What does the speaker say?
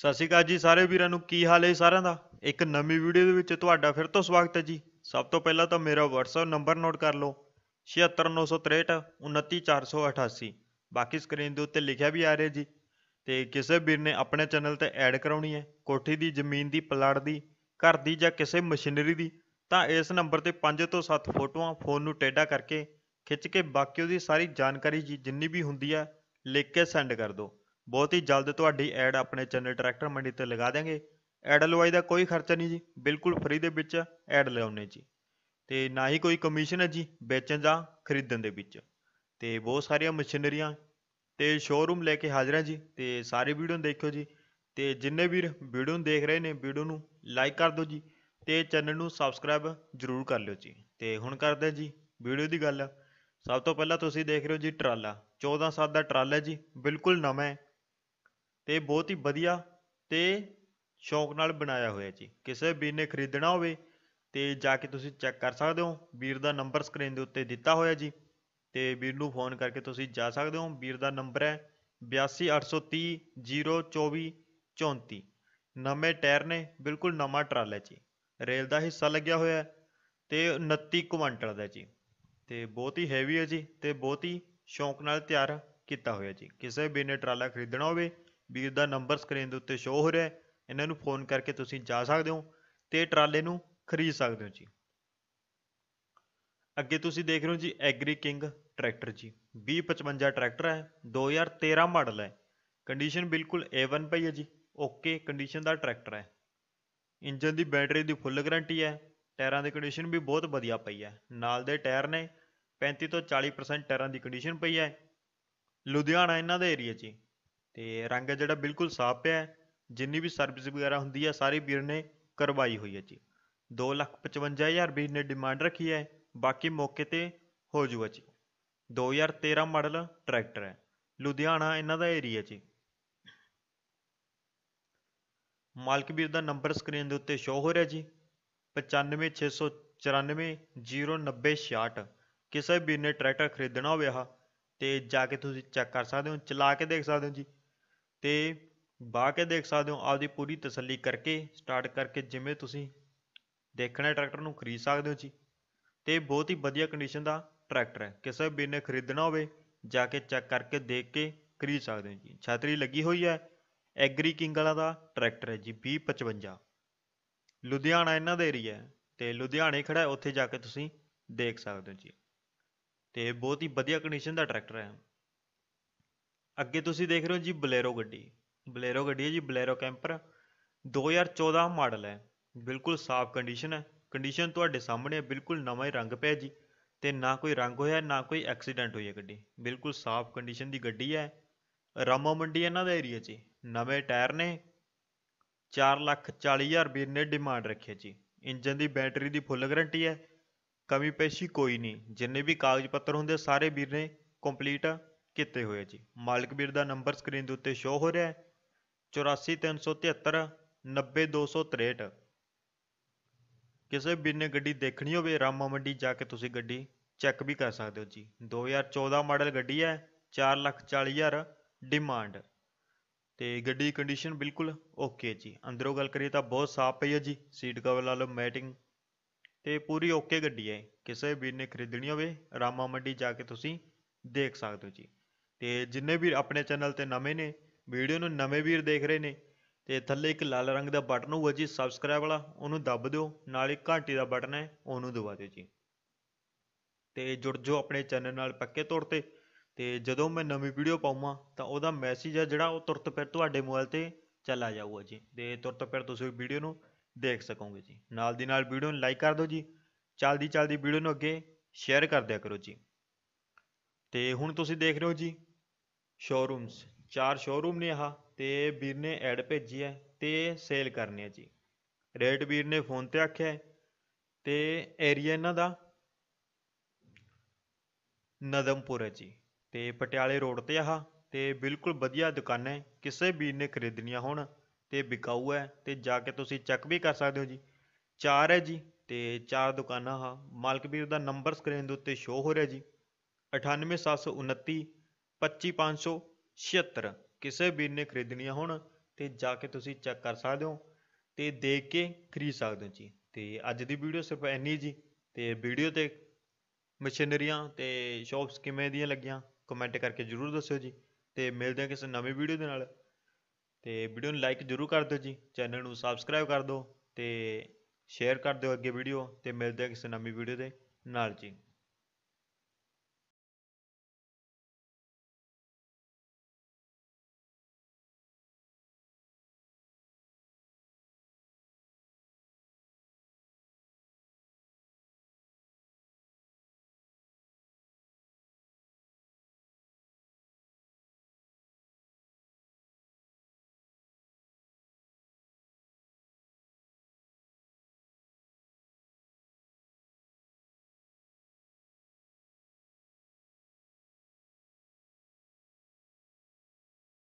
ਸਤਿ ਸ਼੍ਰੀ ਅਕਾਲ ਜੀ ਸਾਰੇ ਵੀਰਾਂ ਨੂੰ ਕੀ ਹਾਲ ਹੈ ਸਾਰਿਆਂ ਦਾ ਇੱਕ ਨਵੀਂ ਵੀਡੀਓ ਦੇ ਵਿੱਚ ਤੁਹਾਡਾ ਫਿਰ ਤੋਂ ਸਵਾਗਤ ਹੈ ਜੀ ਸਭ ਤੋਂ ਪਹਿਲਾਂ ਤਾਂ ਮੇਰਾ WhatsApp ਨੰਬਰ ਨੋਟ ਕਰ ਲਓ 7693639488 ਬਾਕੀ ਸਕਰੀਨ ਦੇ ਉੱਤੇ ਲਿਖਿਆ ਵੀ ਆ ਰਿਹਾ ਜੀ ਤੇ ਕਿਸੇ ਵੀਰ ਨੇ ਆਪਣੇ ਚੈਨਲ ਤੇ ਐਡ ਕਰਾਉਣੀ ਹੈ ਕੋਠੀ ਦੀ ਜ਼ਮੀਨ ਦੀ ਪਲਾਟ ਦੀ ਘਰ ਦੀ ਜਾਂ ਕਿਸੇ ਮਸ਼ੀਨਰੀ ਦੀ ਤਾਂ ਇਸ ਨੰਬਰ ਤੇ 5 ਤੋਂ 7 ਫੋਟੋਆਂ ਫੋਨ ਨੂੰ ਟੇਡਾ ਕਰਕੇ ਖਿੱਚ ਕੇ ਬਾਕੀ ਉਹਦੀ ਸਾਰੀ ਜਾਣਕਾਰੀ ਜੀ ਜਿੰਨੀ ਵੀ ਹੁੰਦੀ ਹੈ ਲਿਖ ਕੇ ਸੈਂਡ ਕਰ ਦਿਓ ਬਹੁਤ ਹੀ ਜਲਦ ਤੁਹਾਡੀ ਐਡ ਆਪਣੇ ਚੈਨਲ ਟਰੈਕਟਰ ਮੰਡੀ ਤੇ ਲਗਾ ਦੇਾਂਗੇ ਐਡ ਲਵਾਈ ਦਾ ਕੋਈ ਖਰਚਾ ਨਹੀਂ ਜੀ ਬਿਲਕੁਲ ਫ੍ਰੀ ਦੇ ਵਿੱਚ ਐਡ ਲਿਆਉਣੇ ਜੀ ਤੇ ਨਾ ਹੀ ਕੋਈ ਕਮਿਸ਼ਨ ਹੈ ਜੀ ਵੇਚਣ ਜਾਂ ਖਰੀਦਣ ਦੇ ਵਿੱਚ ਤੇ ਬਹੁਤ ਸਾਰੀਆਂ ਮਸ਼ੀਨਰੀਆਂ ਤੇ ਸ਼ੋਰੂਮ ਲੈ ਕੇ ਹਾਜ਼ਰ ਹਾਂ ਜੀ ਤੇ ਸਾਰੇ ਵੀਡੀਓ ਦੇਖਿਓ ਜੀ ਤੇ ਜਿੰਨੇ ਵੀਰ ਵੀਡੀਓ ਨੂੰ ਦੇਖ ਰਹੇ ਨੇ ਵੀਡੀਓ ਨੂੰ ਲਾਈਕ ਕਰ ਦਿਓ ਜੀ ਤੇ ਚੈਨਲ ਨੂੰ ਸਬਸਕ੍ਰਾਈਬ ਜਰੂਰ ਕਰ ਲਿਓ ਜੀ ਤੇ ਹੁਣ ਕਰਦੇ ਜੀ ਵੀਡੀਓ ਦੀ ਗੱਲ ਸਭ ਤੋਂ ਪਹਿਲਾਂ ਤੁਸੀਂ ਦੇਖ ਰਹੇ ਹੋ ਜੀ ਟਰਾਲਾ 14 ਸਾਲ ਦਾ ਟਰਾਲਾ ਜੀ ਬਿਲਕੁਲ ਨਵਾਂ ਹੈ ਤੇ ਬਹੁਤ ਹੀ ਵਧੀਆ ਤੇ ਸ਼ੌਂਕ ਨਾਲ ਬਣਾਇਆ ਹੋਇਆ ਜੀ ਕਿਸੇ ਵੀਰ ਨੇ ਖਰੀਦਣਾ ਹੋਵੇ ਤੇ ਜਾ ਕੇ ਤੁਸੀਂ ਚੈੱਕ ਕਰ ਸਕਦੇ ਹੋ ਵੀਰ ਦਾ ਨੰਬਰ ਸਕਰੀਨ ਦੇ ਉੱਤੇ ਦਿੱਤਾ ਹੋਇਆ ਜੀ ਤੇ ਵੀਰ ਨੂੰ ਫੋਨ ਕਰਕੇ ਤੁਸੀਂ ਜਾ ਸਕਦੇ ਹੋ ਵੀਰ ਦਾ ਨੰਬਰ ਹੈ 8283002434 ਨਵੇਂ ਟਾਇਰ ਨੇ ਬਿਲਕੁਲ ਨਵਾਂ ਟਰਾਲਾ ਜੀ ਰੇਲ ਦਾ ਹਿੱਸਾ ਲੱਗਿਆ ਹੋਇਆ ਤੇ 29 ਕੁਇੰਟਲ ਦਾ ਜੀ ਤੇ ਬਹੁਤ ਹੀ ਹੈਵੀ ਹੈ ਜੀ ਤੇ ਬਹੁਤ ਹੀ ਸ਼ੌਂਕ ਨਾਲ ਤਿਆਰ ਕੀਤਾ ਹੋਇਆ ਜੀ ਕਿਸੇ ਵੀ ਨੇ ਟਰਾਲਾ ਖਰੀਦਣਾ ਹੋਵੇ ਵੀਰ ਦਾ ਨੰਬਰ ਸਕਰੀਨ ਦੇ ਉੱਤੇ ਸ਼ੋ ਹੋ ਰਿਹਾ ਹੈ ਇਹਨਾਂ ਨੂੰ ਫੋਨ ਕਰਕੇ ਤੁਸੀਂ ਜਾ ਸਕਦੇ ਹੋ ਤੇ ਟਰਾਲੇ ਨੂੰ ਖਰੀਦ ਸਕਦੇ ਹੋ ਜੀ ਅੱਗੇ ਤੁਸੀਂ ਦੇਖ ਰਹੇ ਹੋ ਜੀ ਐਗਰੀ ਕਿੰਗ ਟਰੈਕਟਰ ਜੀ 2055 ਟਰੈਕਟਰ ਹੈ 2013 ਮਾਡਲ ਹੈ ਕੰਡੀਸ਼ਨ ਬਿਲਕੁਲ A1 ਪਈ ਹੈ ਜੀ ਓਕੇ ਕੰਡੀਸ਼ਨ ਦਾ ਟਰੈਕਟਰ ਹੈ ਇੰਜਨ ਦੀ ਬੈਟਰੀ ਦੀ ਫੁੱਲ ਗਾਰੰਟੀ ਹੈ ਟਾਇਰਾਂ ਦੀ ਕੰਡੀਸ਼ਨ ਵੀ ਬਹੁਤ ਵਧੀਆ ਪਈ ਹੈ ਨਾਲ ਦੇ ਟਾਇਰ ਨੇ 35 ਤੋਂ 40% ਟਾਇਰਾਂ ਦੀ ਕੰਡੀਸ਼ਨ ਪਈ ਹੈ ਲੁਧਿਆਣਾ ਇਹਨਾਂ ਦਾ ਏਰੀਆ ਜੀ ਤੇ ਰੰਗ ਜਿਹੜਾ ਬਿਲਕੁਲ ਸਾਫ਼ ਪਿਆ ਹੈ ਜਿੰਨੀ ਵੀ ਸਰਵਿਸ ਵਗੈਰਾ ਹੁੰਦੀ ਹੈ ਸਾਰੀ ਵੀਰ ਨੇ ਕਰਵਾਈ ਹੋਈ ਹੈ ਜੀ 255000 ਵੀਰ ਨੇ ਡਿਮਾਂਡ ਰੱਖੀ ਹੈ ਬਾਕੀ ਮੌਕੇ ਤੇ ਹੋ ਜੂਗਾ ਜੀ 2013 ਮਾਡਲ ਟਰੈਕਟਰ ਹੈ ਲੁਧਿਆਣਾ ਇਹਨਾਂ ਦਾ ਏਰੀਆ ਜੀ ਮਾਲਕ ਵੀਰ ਦਾ ਨੰਬਰ ਸਕਰੀਨ ਦੇ ਉੱਤੇ ਸ਼ੋ ਹੋ ਰਿਹਾ ਜੀ 9564909066 ਕਿਸੇ ਵੀਰ ਨੇ ਟਰੈਕਟਰ ਖਰੀਦਣਾ ਹੋਵੇ ਆ ਤੇ ਜਾ ਕੇ ਤੁਸੀਂ ਚੈੱਕ ਕਰ ਸਕਦੇ ਹੋ ਚਲਾ ਕੇ ਦੇਖ ਸਕਦੇ ਹੋ ਜੀ ਤੇ ਬਾ ਕੇ ਦੇਖ ਸਕਦੇ ਹੋ ਆਪਦੀ ਪੂਰੀ ਤਸੱਲੀ ਕਰਕੇ ਸਟਾਰਟ ਕਰਕੇ ਜਿਵੇਂ ਤੁਸੀਂ ਦੇਖਣਾ ਟਰੈਕਟਰ ਨੂੰ ਖਰੀਦ ਸਕਦੇ ਹੋ ਜੀ ਤੇ ਬਹੁਤ ਹੀ ਵਧੀਆ ਕੰਡੀਸ਼ਨ ਦਾ ਟਰੈਕਟਰ ਹੈ ਕਿਸੇ ਵੀ ਨੇ ਖਰੀਦਣਾ ਹੋਵੇ ਜਾ ਕੇ ਚੈੱਕ ਕਰਕੇ ਦੇਖ ਕੇ ਖਰੀਦ ਸਕਦੇ ਹੋ ਜੀ ਛਤਰੀ ਲੱਗੀ ਹੋਈ ਹੈ ਐਗਰੀ ਕਿੰਗ ਵਾਲਾ ਦਾ ਟਰੈਕਟਰ ਹੈ ਜੀ 2055 ਲੁਧਿਆਣਾ ਇਹਨਾਂ ਦਾ ਏਰੀਆ ਹੈ ਤੇ ਲੁਧਿਆਣੇ ਖੜਾ ਉੱਥੇ ਜਾ ਕੇ ਤੁਸੀਂ ਦੇਖ ਸਕਦੇ ਹੋ ਜੀ ਤੇ ਬਹੁਤ ਹੀ ਵਧੀਆ ਕੰਡੀਸ਼ਨ ਦਾ ਟਰੈਕਟਰ ਹੈ ਅੱਗੇ ਤੁਸੀਂ ਦੇਖ ਰਹੇ ਹੋ ਜੀ ਬਲੇਰੋ ਗੱਡੀ ਬਲੇਰੋ ਗੱਡੀ ਹੈ ਜੀ ਬਲੇਰੋ ਕੈਂਪਰ 2014 ਮਾਡਲ ਹੈ ਬਿਲਕੁਲ ਸਾਫ਼ ਕੰਡੀਸ਼ਨ ਹੈ ਕੰਡੀਸ਼ਨ ਤੁਹਾਡੇ ਸਾਹਮਣੇ ਹੈ ਬਿਲਕੁਲ ਨਵਾਂ ਹੀ ਰੰਗ ਪਿਆ ਜੀ ਤੇ ਨਾ ਕੋਈ ਰੰਗ ਹੋਇਆ ਨਾ ਕੋਈ ਐਕਸੀਡੈਂਟ ਹੋਈ ਹੈ ਗੱਡੀ ਬਿਲਕੁਲ ਸਾਫ਼ ਕੰਡੀਸ਼ਨ ਦੀ ਗੱਡੀ ਹੈ ਰਾਮਾ ਮੰਡੀ ਇਹਨਾਂ ਦਾ ਏਰੀਆ 'ਚ ਨਵੇਂ ਟਾਇਰ ਨੇ 4 ਲੱਖ 40 ਹਜ਼ਾਰ ਵੀਰ ਨੇ ਡਿਮਾਂਡ ਰੱਖੀ ਜੀ ਇੰਜਨ ਦੀ ਬੈਟਰੀ ਦੀ ਫੁੱਲ ਗਾਰੰਟੀ ਹੈ ਕਮੀ ਪੇਸ਼ੀ ਕੋਈ ਨਹੀਂ ਜਿੰਨੇ ਵੀ ਕਾਗਜ਼ ਪੱਤਰ ਹੁੰਦੇ ਸਾਰੇ ਵੀਰ ਨੇ ਕੰਪਲੀਟ ਕੀਤੇ ਹੋਏ ਜੀ ਮਾਲਕ ਵੀਰ ਦਾ ਨੰਬਰ ਸਕਰੀਨ ਦੇ ਉੱਤੇ ਸ਼ੋ ਹੋ ਰਿਹਾ ਹੈ 84373 90263 ਕਿਸੇ ਵੀਰ ਨੇ ਗੱਡੀ ਦੇਖਣੀ ਹੋਵੇ ਰਾਮਾ ਮੰਡੀ ਜਾ ਕੇ ਤੁਸੀਂ ਗੱਡੀ ਚੈੱਕ ਵੀ ਕਰ ਸਕਦੇ ਹੋ ਜੀ 2014 ਮਾਡਲ ਗੱਡੀ ਹੈ 440000 ਡਿਮਾਂਡ ਤੇ ਗੱਡੀ ਕੰਡੀਸ਼ਨ ਬਿਲਕੁਲ ਓਕੇ ਜੀ ਅੰਦਰੋਂ ਗੱਲ ਕਰੀਏ ਤਾਂ ਬਹੁਤ ਸਾਫ਼ ਪਈ ਹੈ ਜੀ ਸੀਟ ਕਵਰ ਨਾਲ ਮੈਟਿੰਗ ਤੇ ਪੂਰੀ ਓਕੇ ਗੱਡੀ ਹੈ ਕਿਸੇ ਵੀਰ ਨੇ ਖਰੀਦਣੀ ਹੋਵੇ ਰਾਮਾ ਮੰਡੀ ਜਾ ਕੇ ਤੁਸੀਂ ਦੇਖ ਸਕਦੇ ਹੋ ਜੀ ਤੇ ਜਿੰਨੇ ਵੀ ਆਪਣੇ ਚੈਨਲ ਤੇ ਨਵੇਂ ਨੇ ਵੀਡੀਓ ਨੂੰ ਨਵੇਂ ਵੀਰ ਦੇਖ ਰਹੇ ਨੇ ਤੇ ਥੱਲੇ ਇੱਕ ਲਾਲ ਰੰਗ ਦਾ ਬਟਨ ਹੋਊਗਾ ਜੀ ਸਬਸਕ੍ਰਾਈਬ ਵਾਲਾ ਉਹਨੂੰ ਦੱਬ ਦਿਓ ਨਾਲ ਇੱਕ ਘੰਟੀ ਦਾ ਬਟਨ ਹੈ ਉਹਨੂੰ ਦਬਾ ਦਿਓ ਜੀ ਤੇ ਜੁੜ ਜਾਓ ਆਪਣੇ ਚੈਨਲ ਨਾਲ ਪੱਕੇ ਤੌਰ ਤੇ ਤੇ ਜਦੋਂ ਮੈਂ ਨਵੀਂ ਵੀਡੀਓ ਪਾਵਾਂ ਤਾਂ ਉਹਦਾ ਮੈਸੇਜ ਆ ਜਿਹੜਾ ਉਹ ਤੁਰਤ ਫਿਰ ਤੁਹਾਡੇ ਮੋਬਾਈਲ ਤੇ ਚਲਾ ਜਾਊਗਾ ਜੀ ਤੇ ਤੁਰਤ ਫਿਰ ਤੁਸੀਂ ਵੀਡੀਓ ਨੂੰ ਦੇਖ ਸਕੋਗੇ ਜੀ ਨਾਲ ਦੀ ਨਾਲ ਵੀਡੀਓ ਨੂੰ ਲਾਈਕ ਕਰ ਦਿਓ ਜੀ ਚਲਦੀ ਚਲਦੀ ਵੀਡੀਓ ਨੂੰ ਅੱਗੇ ਸ਼ੇਅਰ ਕਰ ਦਿਆ ਕਰੋ ਜੀ ਤੇ ਹੁਣ ਤੁਸੀਂ ਦੇਖ ਰਹੇ ਹੋ ਜੀ ਸ਼ੋਰੂਮਸ ਚਾਰ ਸ਼ੋਰੂਮ ਨੇ ਆਹ ਤੇ ਵੀਰ ਨੇ ਐਡ ਭੇਜੀ ਹੈ ਤੇ ਸੇਲ ਕਰਨੀ ਹੈ ਜੀ ਰੇਟ ਵੀਰ ਨੇ ਫੋਨ ਤੇ ਆਖਿਆ ਤੇ ਏਰੀਆ ਇਹਨਾਂ ਦਾ ਨਦਮਪੁਰ ਹੈ ਜੀ ਤੇ ਪਟਿਆਲੇ ਰੋਡ ਤੇ ਆਹ ਤੇ ਬਿਲਕੁਲ ਵਧੀਆ ਦੁਕਾਨ ਹੈ ਕਿਸੇ ਵੀਰ ਨੇ ਖਰੀਦਣੀਆਂ ਹੋਣ ਤੇ ਵਿਕਾਊ ਹੈ ਤੇ ਜਾ ਕੇ ਤੁਸੀਂ ਚੈੱਕ ਵੀ ਕਰ ਸਕਦੇ ਹੋ ਜੀ ਚਾਰ ਹੈ ਜੀ ਤੇ ਚਾਰ ਦੁਕਾਨਾਂ ਆ ਮਾਲਕ ਵੀਰ ਦਾ ਨੰਬਰ ਸਕਰੀਨ ਦੇ ਉੱਤੇ ਸ਼ੋ ਹੋ ਰਿਹਾ ਜੀ 98729 25576 ਕਿਸੇ ਵੀਰ ਨੇ ਖਰੀਦਣੀਆਂ ਹੋਣ ਤੇ ਜਾ ਕੇ ਤੁਸੀਂ ਚੈੱਕ ਕਰ ਸਕਦੇ ਹੋ ਤੇ ਦੇਖ ਕੇ ਖਰੀਦ ਸਕਦੇ ਹੋ ਜੀ ਤੇ ਅੱਜ ਦੀ ਵੀਡੀਓ ਸਿਰਫ ਇੰਨੀ ਜੀ ਤੇ ਵੀਡੀਓ ਤੇ ਮਸ਼ੀਨਰੀਆਂ ਤੇ ਸ਼ਾਪਸ ਕਿਵੇਂ ਦੀਆਂ ਲੱਗੀਆਂ ਕਮੈਂਟ ਕਰਕੇ ਜਰੂਰ ਦੱਸਿਓ ਜੀ ਤੇ ਮਿਲਦੇ ਹਾਂ ਕਿਸੇ ਨਵੀਂ ਵੀਡੀਓ ਦੇ ਨਾਲ ਤੇ ਵੀਡੀਓ ਨੂੰ ਲਾਈਕ ਜਰੂਰ ਕਰ ਦਿਓ ਜੀ ਚੈਨਲ ਨੂੰ ਸਬਸਕ੍ਰਾਈਬ ਕਰ ਦਿਓ ਤੇ ਸ਼ੇਅਰ ਕਰ ਦਿਓ ਅੱਗੇ ਵੀਡੀਓ ਤੇ ਮਿਲਦੇ ਹਾਂ ਕਿਸੇ ਨਵੀਂ ਵੀਡੀਓ ਦੇ ਨਾਲ ਜੀ